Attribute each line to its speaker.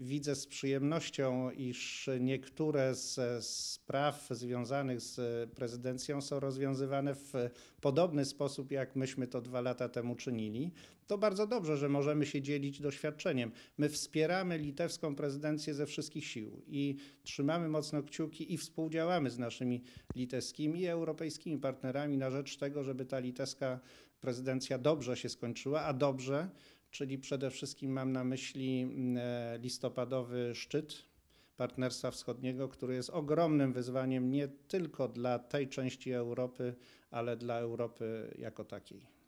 Speaker 1: Widzę z przyjemnością, iż niektóre ze spraw związanych z prezydencją są rozwiązywane w podobny sposób, jak myśmy to dwa lata temu czynili. To bardzo dobrze, że możemy się dzielić doświadczeniem. My wspieramy litewską prezydencję ze wszystkich sił i trzymamy mocno kciuki i współdziałamy z naszymi litewskimi i europejskimi partnerami na rzecz tego, żeby ta litewska prezydencja dobrze się skończyła, a dobrze, czyli przede wszystkim mam na myśli mm, e, listopadowy szczyt Partnerstwa Wschodniego, który jest ogromnym wyzwaniem nie tylko dla tej części Europy, ale dla Europy jako takiej.